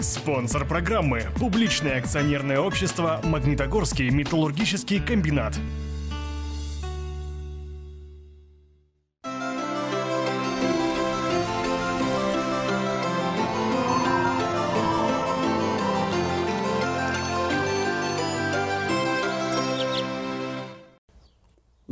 Спонсор программы – публичное акционерное общество «Магнитогорский металлургический комбинат».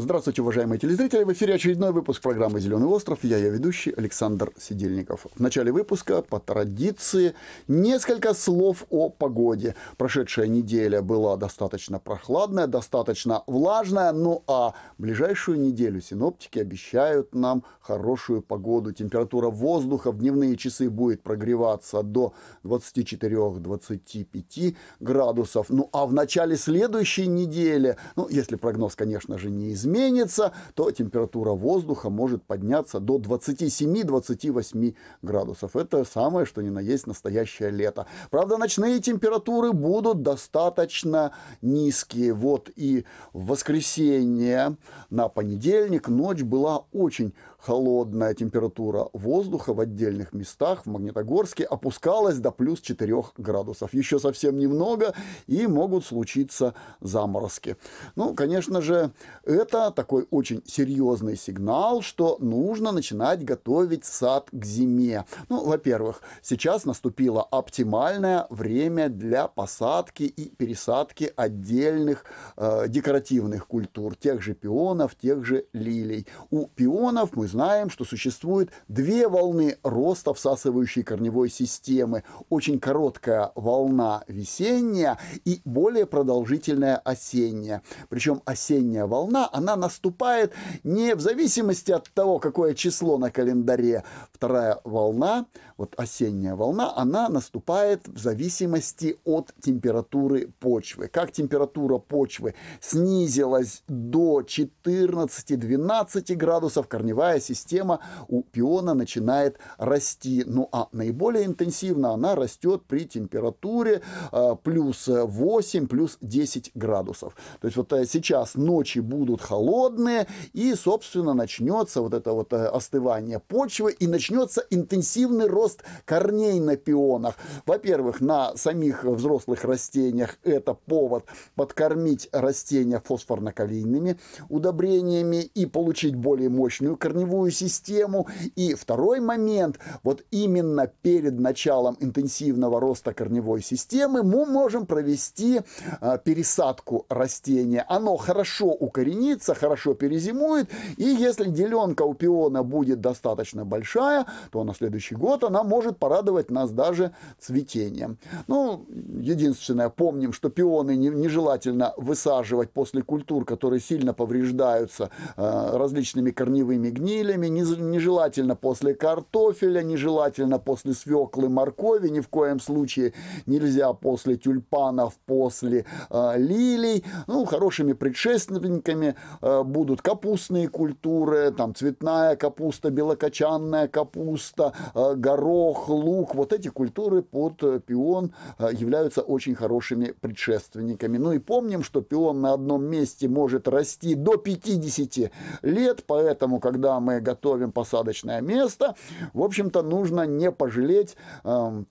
Здравствуйте, уважаемые телезрители! В эфире очередной выпуск программы «Зеленый остров». Я ее ведущий Александр Сидельников. В начале выпуска, по традиции, несколько слов о погоде. Прошедшая неделя была достаточно прохладная, достаточно влажная, ну а ближайшую неделю синоптики обещают нам хорошую погоду. Температура воздуха в дневные часы будет прогреваться до 24-25 градусов. Ну а в начале следующей недели, ну если прогноз, конечно же, не изменится, переменится, то температура воздуха может подняться до 27-28 градусов. Это самое, что ни на есть настоящее лето. Правда, ночные температуры будут достаточно низкие. Вот и в воскресенье на понедельник ночь была очень холодная температура воздуха в отдельных местах в Магнитогорске опускалась до плюс 4 градусов. Еще совсем немного, и могут случиться заморозки. Ну, конечно же, это такой очень серьезный сигнал, что нужно начинать готовить сад к зиме. Ну, во-первых, сейчас наступило оптимальное время для посадки и пересадки отдельных э, декоративных культур, тех же пионов, тех же лилий. У пионов мы знаем, что существует две волны роста всасывающей корневой системы. Очень короткая волна весенняя и более продолжительная осенняя. Причем осенняя волна, она наступает не в зависимости от того, какое число на календаре. Вторая волна, вот осенняя волна, она наступает в зависимости от температуры почвы. Как температура почвы снизилась до 14-12 градусов, корневая корневая система у пиона начинает расти. Ну а наиболее интенсивно она растет при температуре э, плюс 8, плюс 10 градусов. То есть вот э, сейчас ночи будут холодные и, собственно, начнется вот это вот э, остывание почвы и начнется интенсивный рост корней на пионах. Во-первых, на самих взрослых растениях это повод подкормить растения фосфорно-калийными удобрениями и получить более мощную корневую пищевую систему. И второй момент, вот именно перед началом интенсивного роста корневой системы мы можем провести а, пересадку растения. Оно хорошо укоренится, хорошо перезимует, и если деленка у пиона будет достаточно большая, то на следующий год она может порадовать нас даже цветением. Ну, единственное, помним, что пионы нежелательно высаживать после культур, которые сильно повреждаются а, различными корневыми гнилью, изделиями, нежелательно после картофеля, нежелательно после свеклы, моркови, ни в коем случае нельзя после тюльпанов, после э, лилий. Ну, хорошими предшественниками э, будут капустные культуры, там цветная капуста, белокочанная капуста, э, горох, лук. Вот эти культуры под пион э, являются очень хорошими предшественниками. Ну и помним, что пион на одном месте может расти до 50 лет, поэтому, когда мы мы готовим посадочное место, в общем-то, нужно не пожалеть эм,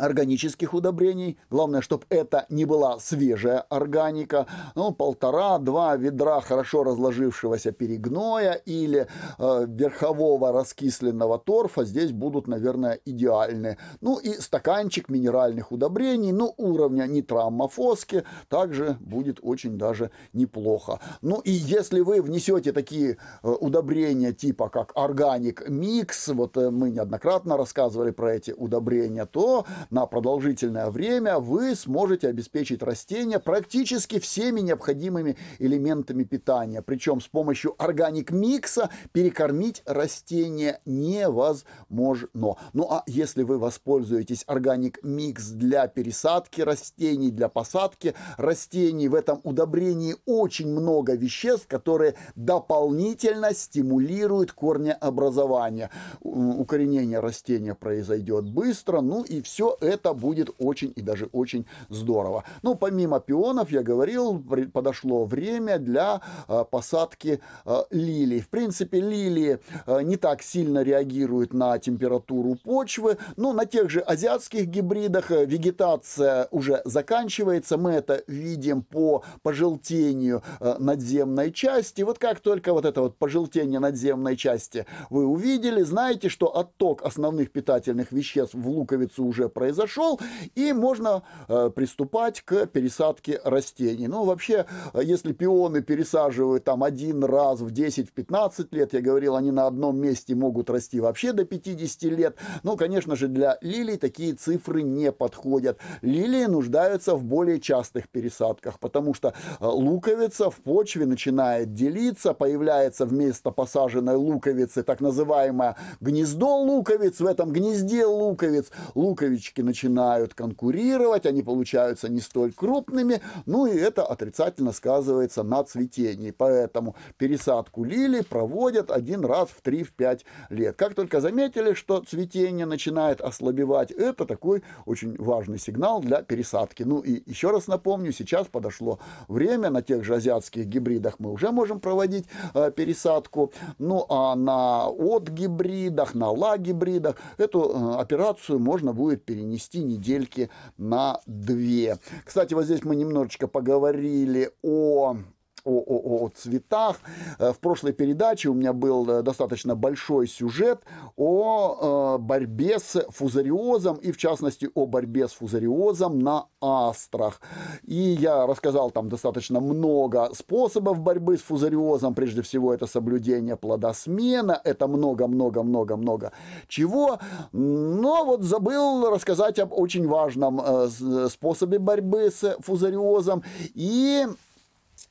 органических удобрений. Главное, чтобы это не была свежая органика. Ну, полтора-два ведра хорошо разложившегося перегноя или э, верхового раскисленного торфа здесь будут, наверное, идеальны. Ну и стаканчик минеральных удобрений, ну уровня нитроаммофоски также будет очень даже неплохо. Ну и если вы внесете такие э, удобрения типа как органик микс, вот э, мы неоднократно рассказывали про эти удобрения, то на продолжительное время вы сможете обеспечить растения практически всеми необходимыми элементами питания. Причем с помощью органик-микса перекормить растения невозможно. Ну а если вы воспользуетесь органик-микс для пересадки растений, для посадки растений, в этом удобрении очень много веществ, которые дополнительно стимулируют корнеобразование. Укоренение растения произойдет быстро, ну и все это будет очень и даже очень здорово. Ну, помимо пионов, я говорил, подошло время для а, посадки а, лилий. В принципе, лилии а, не так сильно реагируют на температуру почвы, но на тех же азиатских гибридах вегетация уже заканчивается. Мы это видим по пожелтению надземной части. Вот как только вот это вот пожелтение надземной части вы увидели, знаете, что отток основных питательных веществ в луковицу уже произошел, и можно э, приступать к пересадке растений. Ну, вообще, э, если пионы пересаживают там один раз в 10-15 лет, я говорил, они на одном месте могут расти вообще до 50 лет. Ну, конечно же, для лилий такие цифры не подходят. Лилии нуждаются в более частых пересадках, потому что э, луковица в почве начинает делиться, появляется вместо посаженной луковицы так называемое гнездо луковиц, в этом гнезде луковиц луковички разработчики начинают конкурировать, они получаются не столь крупными, ну и это отрицательно сказывается на цветении. Поэтому пересадку лилии проводят один раз в 3-5 лет. Как только заметили, что цветение начинает ослабевать, это такой очень важный сигнал для пересадки. Ну и еще раз напомню, сейчас подошло время, на тех же азиатских гибридах мы уже можем проводить э, пересадку, ну а на от гибридах, на ла гибридах эту э, операцию можно будет пересадить перенести недельки на две. Кстати, вот здесь мы немножечко поговорили о о, о, о цветах. Э, в прошлой передаче у меня был э, достаточно большой сюжет о э, борьбе с фузариозом и, в частности, о борьбе с фузариозом на астрах. И я рассказал там достаточно много способов борьбы с фузариозом. Прежде всего, это соблюдение плодосмена, это много-много-много-много чего. Но вот забыл рассказать об очень важном способе борьбы с фузариозом. И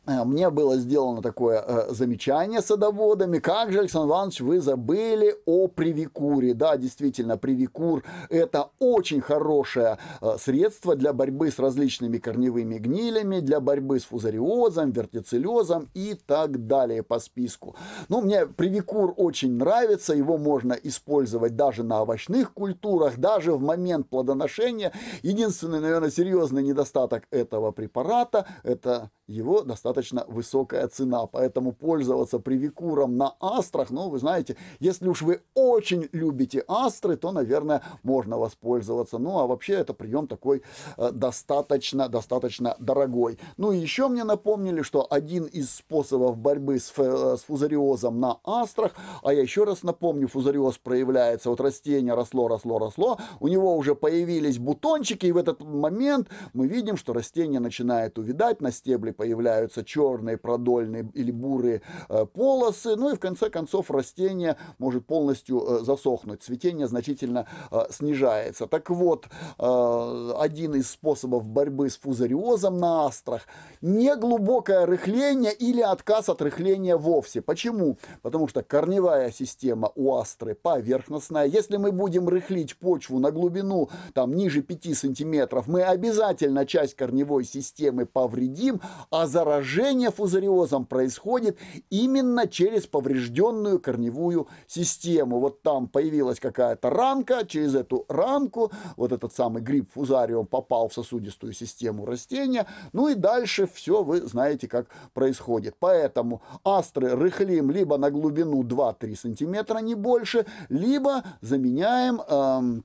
Э, мне было сделано такое э, замечание садоводами. Как же, Александр Иванович, вы забыли о привикуре. Да, действительно, привикур – это очень хорошее э, средство для борьбы с различными корневыми гнилями, для борьбы с фузариозом, вертицеллезом и так далее по списку. Ну, мне привикур очень нравится, его можно использовать даже на овощных культурах, даже в момент плодоношения. Единственный, наверное, серьезный недостаток этого препарата – это его достаточно высокая цена. Поэтому пользоваться привикуром на астрах, ну, вы знаете, если уж вы очень любите астры, то, наверное, можно воспользоваться. Ну, а вообще это прием такой э, достаточно, достаточно дорогой. Ну, и еще мне напомнили, что один из способов борьбы с, э, с фузариозом на астрах, а я еще раз напомню, фузариоз проявляется, вот растение росло, росло, росло, у него уже появились бутончики, и в этот момент мы видим, что растение начинает увидать, на стебле появляются черные, продольные или бурые э, полосы. Ну и в конце концов растение может полностью э, засохнуть. Цветение значительно э, снижается. Так вот, один из способов борьбы с фузариозом на астрах – неглубокое рыхление или отказ от рыхления вовсе. Почему? Потому что корневая система у астры поверхностная. Если мы будем рыхлить почву на глубину там, ниже 5 сантиметров, мы обязательно часть корневой системы повредим, а заражение фузариозом происходит именно через поврежденную корневую систему. Вот там появилась какая-то ранка, через эту ранку вот этот самый гриб фузариум попал в сосудистую систему растения, ну и дальше все вы знаете, как происходит. Поэтому астры рыхлим либо на глубину 2-3 сантиметра, не больше, либо заменяем... Эм,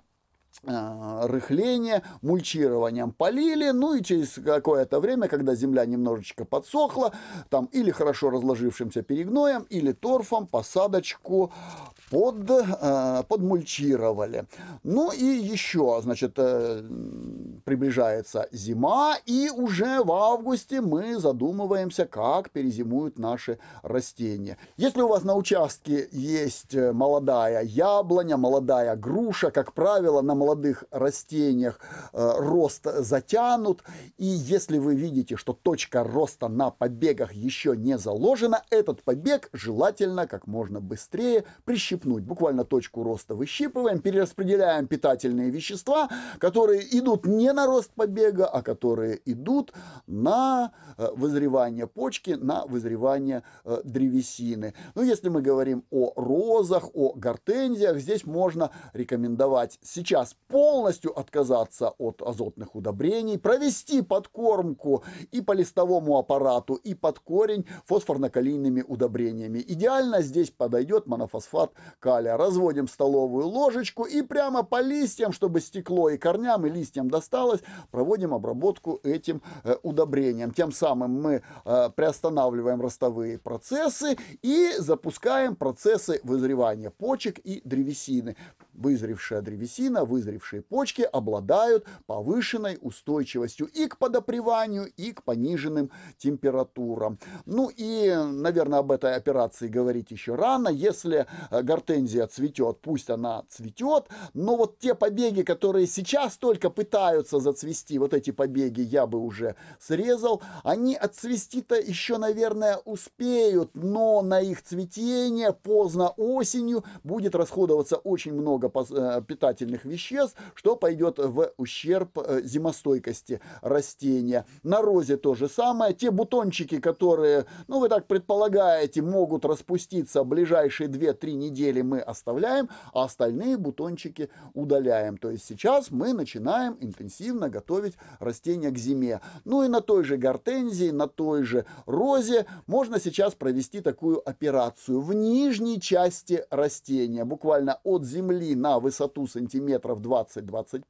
Э, рыхление, мульчированием полили, ну и через какое-то время, когда земля немножечко подсохла, там или хорошо разложившимся перегноем, или торфом посадочку под, э, подмульчировали. Ну и еще, значит, э, приближается зима, и уже в августе мы задумываемся, как перезимуют наши растения. Если у вас на участке есть молодая яблоня, молодая груша, как правило, на молодых растениях э, рост затянут. И если вы видите, что точка роста на побегах еще не заложена, этот побег желательно как можно быстрее прищипнуть. Буквально точку роста выщипываем, перераспределяем питательные вещества, которые идут не на рост побега, а которые идут на э, вызревание почки, на вызревание э, древесины. ну если мы говорим о розах, о гортензиях, здесь можно рекомендовать сейчас полностью отказаться от азотных удобрений, провести подкормку и по листовому аппарату, и под корень фосфорно-калийными удобрениями. Идеально здесь подойдет монофосфат калия. Разводим столовую ложечку и прямо по листьям, чтобы стекло и корням, и листьям досталось, проводим обработку этим э, удобрением. Тем самым мы э, приостанавливаем ростовые процессы и запускаем процессы вызревания почек и древесины. Вызревшая древесина, вызревшая вызревшие почки обладают повышенной устойчивостью и к подопреванию, и к пониженным температурам. Ну и, наверное, об этой операции говорить еще рано. Если э, гортензия цветет, пусть она цветет, но вот те побеги, которые сейчас только пытаются зацвести, вот эти побеги я бы уже срезал, они отцвести-то еще, наверное, успеют, но на их цветение поздно осенью будет расходоваться очень много э, питательных веществ, исчез, что пойдет в ущерб э, зимостойкости растения. На розе то же самое. Те бутончики, которые, ну, вы так предполагаете, могут распуститься ближайшие 2-3 недели, мы оставляем, а остальные бутончики удаляем. То есть сейчас мы начинаем интенсивно готовить растения к зиме. Ну и на той же гортензии, на той же розе можно сейчас провести такую операцию в нижней части растения, буквально от земли на высоту сантиметров 20-25,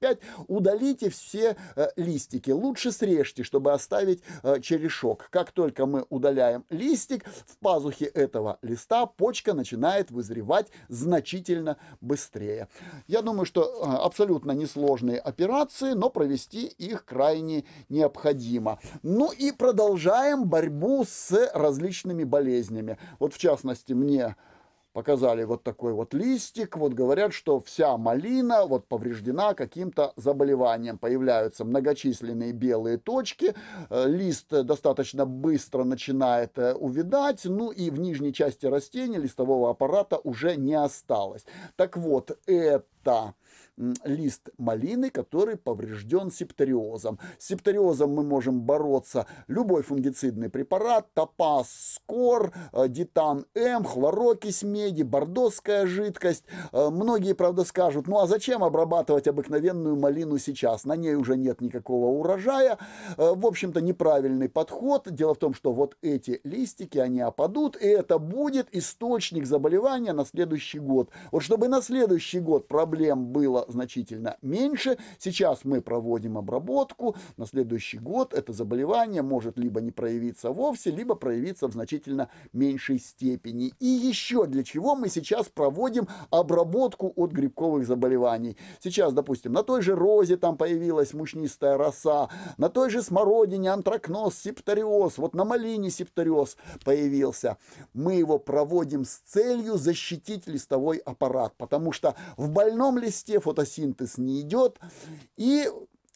удалите все э, листики. Лучше срежьте, чтобы оставить э, черешок. Как только мы удаляем листик, в пазухе этого листа почка начинает вызревать значительно быстрее. Я думаю, что э, абсолютно несложные операции, но провести их крайне необходимо. Ну и продолжаем борьбу с различными болезнями. Вот в частности, мне показали вот такой вот листик. Вот говорят, что вся малина вот повреждена каким-то заболеванием. Появляются многочисленные белые точки. Э, лист э, достаточно быстро начинает э, увидать. Ну и в нижней части растения листового аппарата уже не осталось. Так вот, это листа лист малины, который поврежден септориозом. С септориозом мы можем бороться любой фунгицидный препарат, топаз, скор, э, дитан М, хлорокись меди, бордоская жидкость. Э, многие, правда, скажут, ну а зачем обрабатывать обыкновенную малину сейчас? На ней уже нет никакого урожая. Э, в общем-то, неправильный подход. Дело в том, что вот эти листики, они опадут, и это будет источник заболевания на следующий год. Вот чтобы на следующий год проблем проблем было значительно меньше. Сейчас мы проводим обработку. На следующий год это заболевание может либо не проявиться вовсе, либо проявиться в значительно меньшей степени. И еще для чего мы сейчас проводим обработку от грибковых заболеваний. Сейчас, допустим, на той же розе там появилась мучнистая роса, на той же смородине антракноз, септориоз, вот на малине септориоз появился. Мы его проводим с целью защитить листовой аппарат, потому что в больном одном листе, фотосинтез не идет. И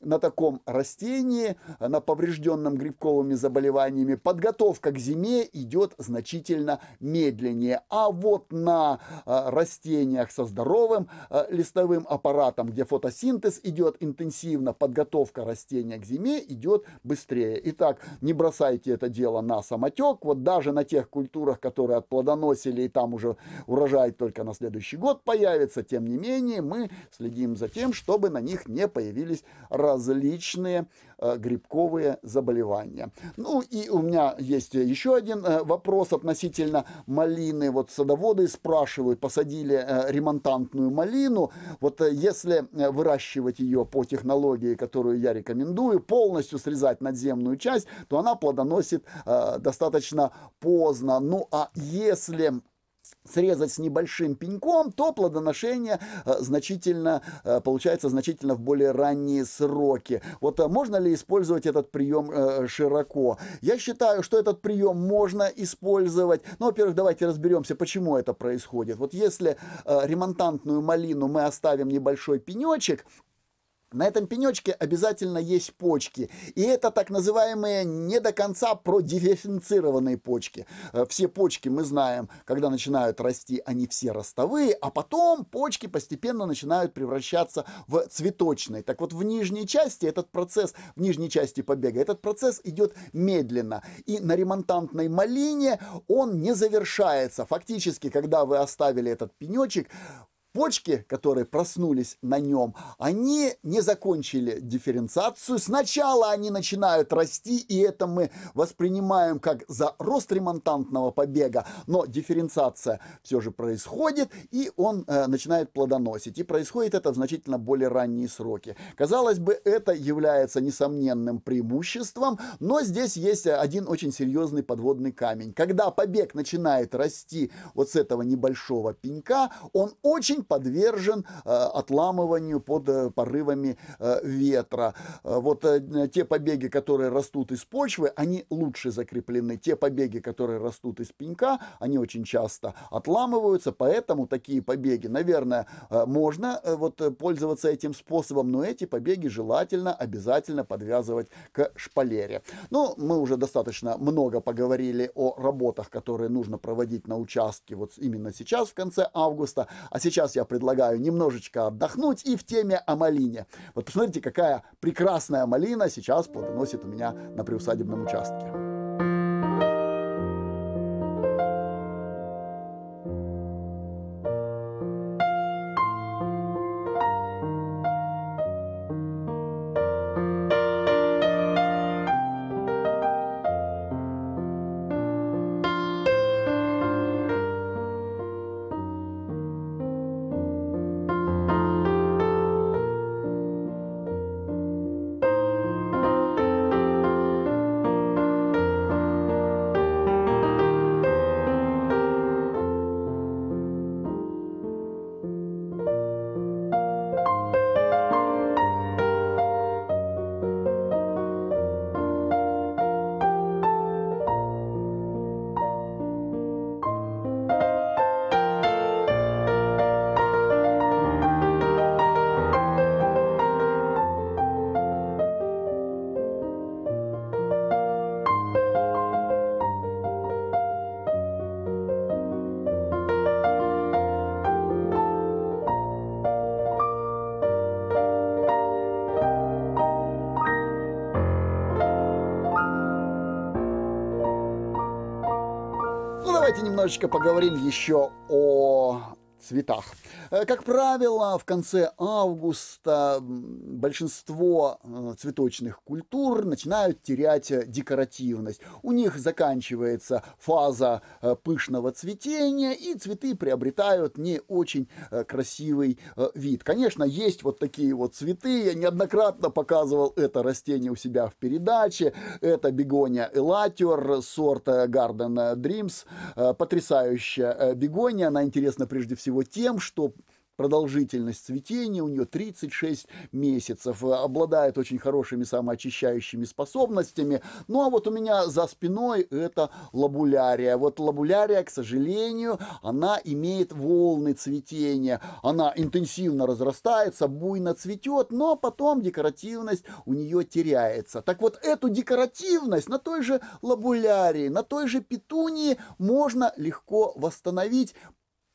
на таком растении, на поврежденном грибковыми заболеваниями, подготовка к зиме идет значительно медленнее. А вот на а, растениях со здоровым а, листовым аппаратом, где фотосинтез идет интенсивно, подготовка растения к зиме идет быстрее. Итак, не бросайте это дело на самотек. Вот даже на тех культурах, которые отплодоносили, и там уже урожай только на следующий год появится, тем не менее, мы следим за тем, чтобы на них не появились различные э, грибковые заболевания. Ну и у меня есть еще один э, вопрос относительно малины. Вот садоводы спрашивают, посадили э, ремонтантную малину. Вот если выращивать ее по технологии, которую я рекомендую, полностью срезать надземную часть, то она плодоносит достаточно поздно. Ну а если срезать с небольшим пеньком, то плодоношение э, значительно, э, получается значительно в более ранние сроки. Вот э, можно ли использовать этот прием широко? Я считаю, что этот прием можно использовать. Ну, во-первых, давайте разберемся, почему это происходит. Вот если ремонтантную малину мы оставим небольшой пенечек, на этом пенечке обязательно есть почки. И это так называемые не до конца продифференцированные почки. Э, все почки, мы знаем, когда начинают расти, они все ростовые, а потом почки постепенно начинают превращаться в цветочные. Так вот, в нижней части этот процесс, в нижней части побега, этот процесс идет медленно. И на ремонтантной малине он не завершается. Фактически, когда вы оставили этот пенечек, Почки, которые проснулись на нем, они не закончили дифференциацию. Сначала они начинают расти, и это мы воспринимаем как за рост ремонтантного побега, но дифференциация все же происходит, и он э, начинает плодоносить. И происходит это в значительно более ранние сроки. Казалось бы, это является несомненным преимуществом, но здесь есть э, один очень серьезный подводный камень. Когда побег начинает расти вот с этого небольшого пенька, он очень очень подвержен э, отламыванию под э, порывами э, ветра. Вот те побеги, которые растут из почвы, они лучше закреплены. Те побеги, которые растут из пенька, они очень часто отламываются, поэтому такие побеги, наверное, можно вот пользоваться этим способом, но эти побеги желательно обязательно подвязывать к шпалере. Ну, мы уже достаточно много поговорили о работах, которые нужно проводить на участке вот именно сейчас в конце августа, а сейчас сейчас я предлагаю немножечко отдохнуть и в теме о малине. Вот посмотрите, какая прекрасная малина сейчас плодоносит у меня на приусадебном участке. немножечко поговорим еще о цветах. Э, как правило, в конце августа большинство э, цветочных культур начинают терять э, декоративность. У них заканчивается фаза э, пышного цветения, и цветы приобретают не очень красивый вид. Конечно, есть вот такие вот цветы. Я неоднократно показывал это растение у себя в передаче. Это бегония элатиор сорта Garden Dreams. Потрясающая бегония. Она интересна прежде всего тем, что продолжительность цветения, у нее 36 месяцев, э, обладает очень хорошими самоочищающими способностями. Ну а вот у меня за спиной это лабулярия. Вот лабулярия, к сожалению, она имеет волны цветения, она интенсивно разрастается, буйно цветет, но потом декоративность у нее теряется. Так вот эту декоративность на той же лабулярии, на той же петунии можно легко восстановить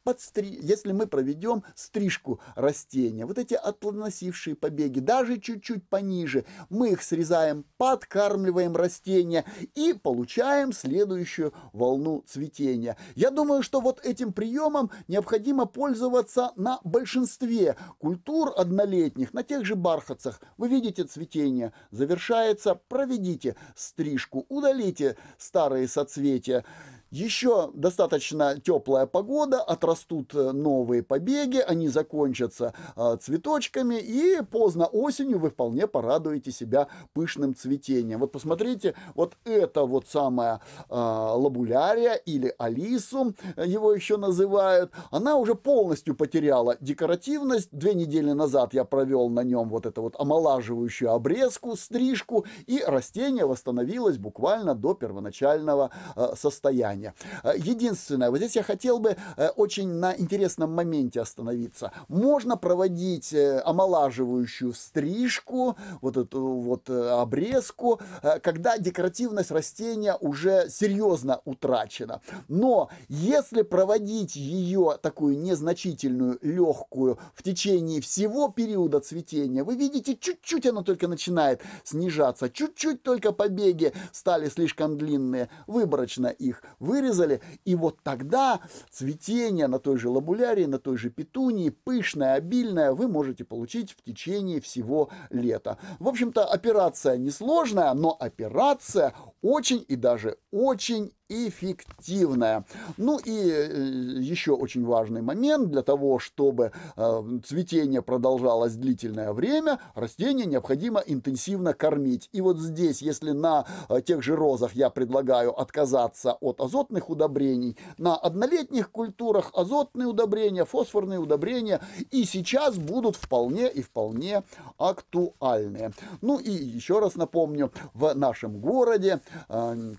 подстри... если мы проведем стрижку растения, вот эти отплодоносившие побеги, даже чуть-чуть пониже, мы их срезаем, подкармливаем растения и получаем следующую волну цветения. Я думаю, что вот этим приемом необходимо пользоваться на большинстве культур однолетних, на тех же бархатцах. Вы видите, цветение завершается, проведите стрижку, удалите старые соцветия, еще достаточно теплая погода, отрастут э, новые побеги, они закончатся э, цветочками, и поздно осенью вы вполне порадуете себя пышным цветением. Вот посмотрите, вот это вот самая э, лабулярия или алисум, э, его еще называют, она уже полностью потеряла декоративность. Две недели назад я провел на нем вот это вот омолаживающую обрезку, стрижку, и растение восстановилось буквально до первоначального э, состояния уровня. Э, единственное, вот здесь я хотел бы э, очень на интересном моменте остановиться. Можно проводить э, омолаживающую стрижку, вот эту вот обрезку, когда декоративность растения уже серьезно утрачена. Но если проводить ее такую незначительную, легкую в течение всего периода цветения, вы видите, чуть-чуть оно только начинает снижаться, чуть-чуть только побеги стали слишком длинные, выборочно их вы вырезали, и вот тогда цветение на той же лабулярии, на той же петунии, пышное, обильное, вы можете получить в течение всего лета. В общем-то, операция несложная, но операция очень и даже очень эффективная. Ну и э, еще очень важный момент для того, чтобы э, цветение продолжалось длительное время, растения необходимо интенсивно кормить. И вот здесь, если на э, тех же розах я предлагаю отказаться от азотных удобрений, на однолетних культурах азотные удобрения, фосфорные удобрения и сейчас будут вполне и вполне актуальны. Ну и еще раз напомню, в нашем городе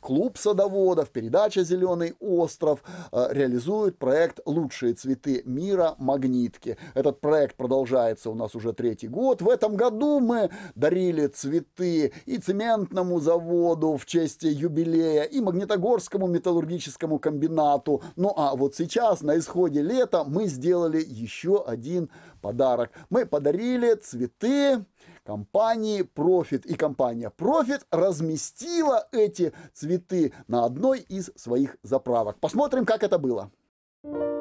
клуб садоводов, передача «Зеленый остров» э, реализует проект «Лучшие цветы мира. Магнитки». Этот проект продолжается у нас уже третий год. В этом году мы дарили цветы и цементному заводу в честь юбилея, и Магнитогорскому металлургическому комбинату. Ну а вот сейчас, на исходе лета, мы сделали еще один подарок. Мы подарили цветы компании Profit. И компания Profit разместила эти цветы на одной из своих заправок. Посмотрим, как это было. thank you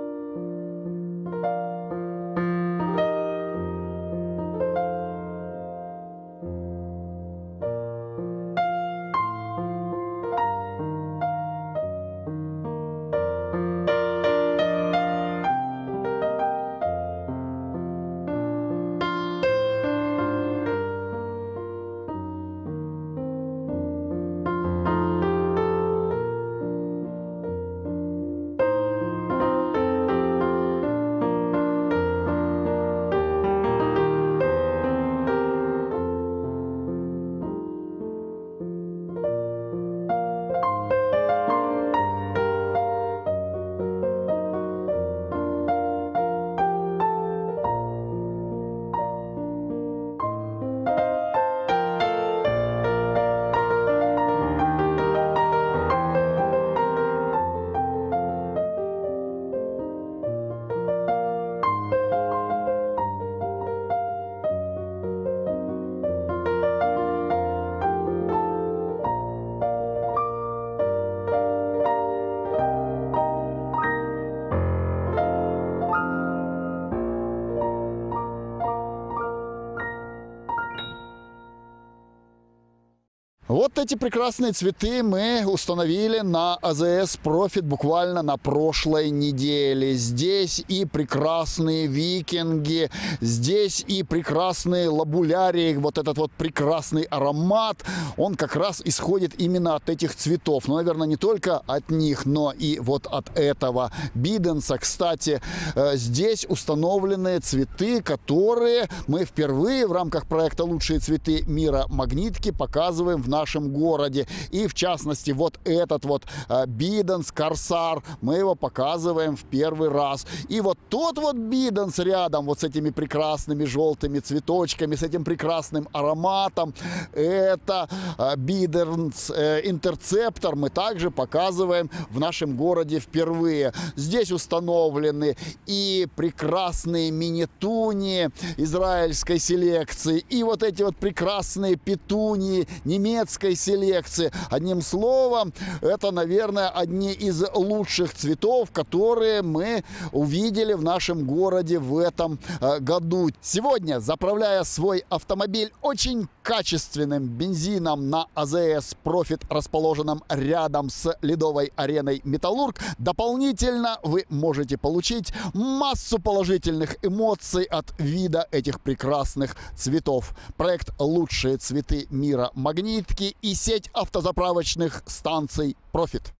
Вот эти прекрасные цветы мы установили на АЗС Профит буквально на прошлой неделе. Здесь и прекрасные викинги, здесь и прекрасные лабулярии. Вот этот вот прекрасный аромат, он как раз исходит именно от этих цветов. ну, наверное, не только от них, но и вот от этого биденса. Кстати, э, здесь установлены цветы, которые мы впервые в рамках проекта «Лучшие цветы мира магнитки» показываем в нашем нашем городе. И в частности, вот этот вот э, Биденс Корсар, мы его показываем в первый раз. И вот тот вот Биденс рядом, вот с этими прекрасными желтыми цветочками, с этим прекрасным ароматом, это э, Биденс э, Интерцептор мы также показываем в нашем городе впервые. Здесь установлены и прекрасные мини-туни израильской селекции, и вот эти вот прекрасные петунии немецкой селянской селекции. Одним словом, это, наверное, одни из лучших цветов, которые мы увидели в нашем городе в этом э, году. Сегодня, заправляя свой автомобиль очень качественным бензином на АЗС Профит, расположенном рядом с ледовой ареной «Металлург», дополнительно вы можете получить массу положительных эмоций от вида этих прекрасных цветов. Проект «Лучшие цветы мира магнитки» и сеть автозаправочных станций «Профит»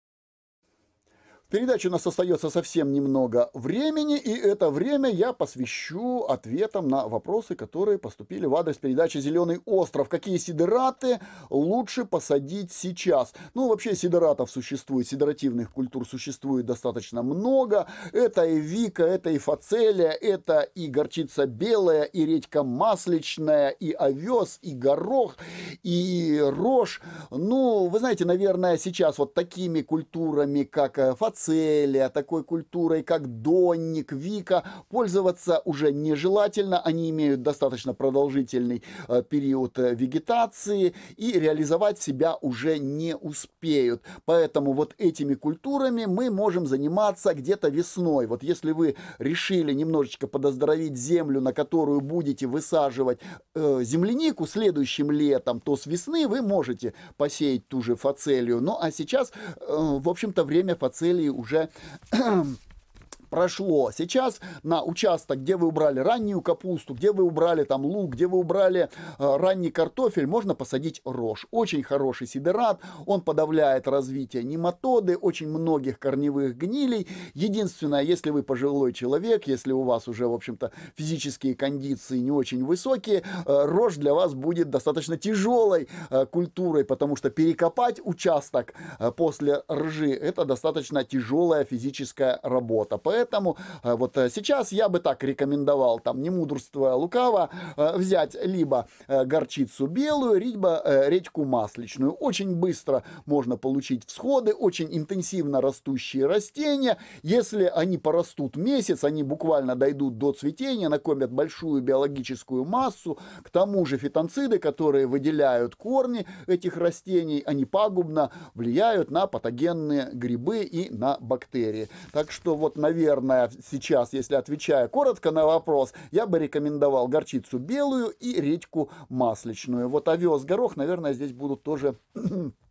передачи у нас остается совсем немного времени, и это время я посвящу ответам на вопросы, которые поступили в адрес передачи «Зеленый остров». Какие сидераты лучше посадить сейчас? Ну, вообще сидератов существует, сидеративных культур существует достаточно много. Это и вика, это и фацелия, это и горчица белая, и редька масличная, и овес, и горох, и рожь. Ну, вы знаете, наверное, сейчас вот такими культурами, как э, фацелия, целия, а такой культурой, как донник, вика, пользоваться уже нежелательно. Они имеют достаточно продолжительный э, период э, вегетации и реализовать себя уже не успеют. Поэтому вот этими культурами мы можем заниматься где-то весной. Вот если вы решили немножечко подоздоровить землю, на которую будете высаживать э, землянику следующим летом, то с весны вы можете посеять ту же фацелию. Ну а сейчас, э, в общем-то, время фацелии tył, прошло. Сейчас на участок, где вы убрали раннюю капусту, где вы убрали там лук, где вы убрали э, ранний картофель, можно посадить рожь. Очень хороший сидерат, он подавляет развитие нематоды, очень многих корневых гнилей. Единственное, если вы пожилой человек, если у вас уже, в общем-то, физические кондиции не очень высокие, э, рожь для вас будет достаточно тяжелой э, культурой, потому что перекопать участок э, после ржи – это достаточно тяжелая физическая работа. Поэтому Поэтому э, вот э, сейчас я бы так рекомендовал, там, не мудрствуя а лукаво, э, взять либо горчицу белую, либо редьку масличную. Очень быстро можно получить всходы, очень интенсивно растущие растения. Если они порастут месяц, они буквально дойдут до цветения, накомят большую биологическую массу. К тому же фитонциды, которые выделяют корни этих растений, они пагубно влияют на патогенные грибы и на бактерии. Так что вот, наверное, наверное, сейчас, если отвечая коротко на вопрос, я бы рекомендовал горчицу белую и редьку масличную. Вот овес, горох, наверное, здесь будут тоже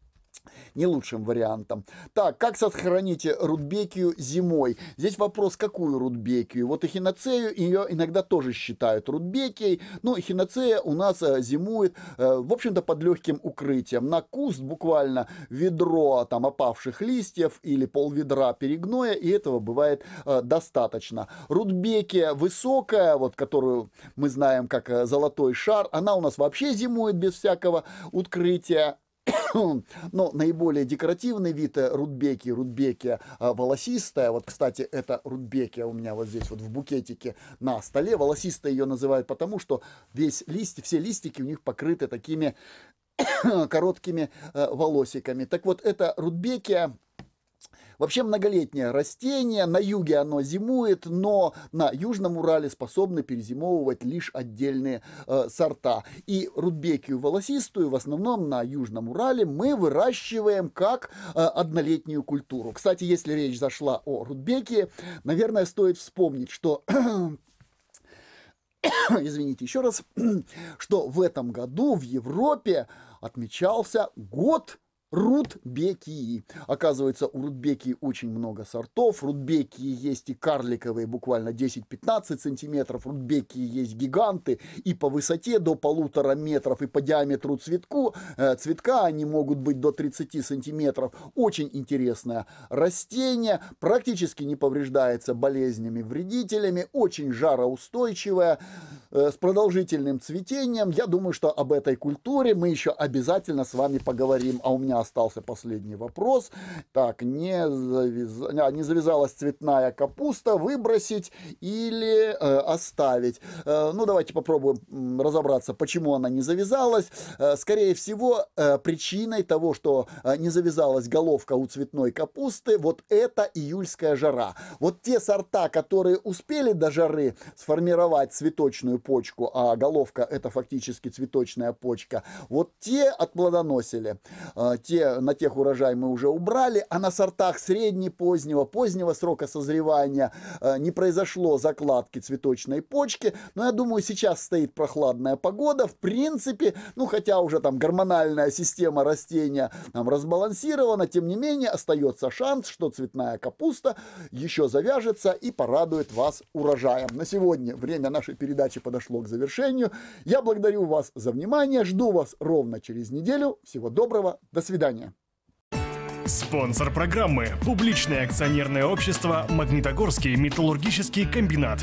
не лучшим вариантом. Так, как сохранить рудбекию зимой? Здесь вопрос, какую рудбекию? Вот эхиноцею ее иногда тоже считают рудбекией, но ну, эхиноцея у нас э, зимует, э, в общем-то, под легким укрытием. На куст буквально ведро там опавших листьев или пол ведра перегноя, и этого бывает э, достаточно. Рудбекия высокая, вот которую мы знаем как золотой шар, она у нас вообще зимует без всякого укрытия, но наиболее декоративный вид э, рудбеки, рудбекия э, волосистая. Вот, кстати, это рудбекия у меня вот здесь вот в букетике на столе. Волосистая ее называют потому, что весь лист, все листики у них покрыты такими короткими э, волосиками. Так вот, это рудбекия Вообще многолетнее растение, на юге оно зимует, но на Южном Урале способны перезимовывать лишь отдельные э, сорта. И рудбекию волосистую в основном на Южном Урале мы выращиваем как э, однолетнюю культуру. Кстати, если речь зашла о рудбеке, наверное, стоит вспомнить, что извините еще раз, что в этом году в Европе отмечался год рудбекии. Оказывается, у рудбекии очень много сортов. Рудбекии есть и карликовые, буквально 10-15 сантиметров. Рудбекии есть гиганты. И по высоте до полутора метров, и по диаметру цветку, э, цветка они могут быть до 30 сантиметров. Очень интересное растение. Практически не повреждается болезнями, вредителями. Очень жароустойчивое, э, с продолжительным цветением. Я думаю, что об этой культуре мы еще обязательно с вами поговорим. А у меня остался последний вопрос. Так, не, завяз... А, не завязалась цветная капуста, выбросить или э, оставить. Э, ну, давайте попробуем разобраться, почему она не завязалась. Э, скорее всего, э, причиной того, что э, не завязалась головка у цветной капусты, вот это июльская жара. Вот те сорта, которые успели до жары сформировать цветочную почку, а головка это фактически цветочная почка, вот те отплодоносили. Э, те, на тех урожай мы уже убрали, а на сортах средне-позднего, позднего срока созревания э, не произошло закладки цветочной почки. Но я думаю, сейчас стоит прохладная погода. В принципе, ну хотя уже там гормональная система растения там разбалансирована, тем не менее остается шанс, что цветная капуста еще завяжется и порадует вас урожаем. На сегодня время нашей передачи подошло к завершению. Я благодарю вас за внимание, жду вас ровно через неделю. Всего доброго, до свидания свидания. Спонсор программы – публичное акционерное общество «Магнитогорский металлургический комбинат».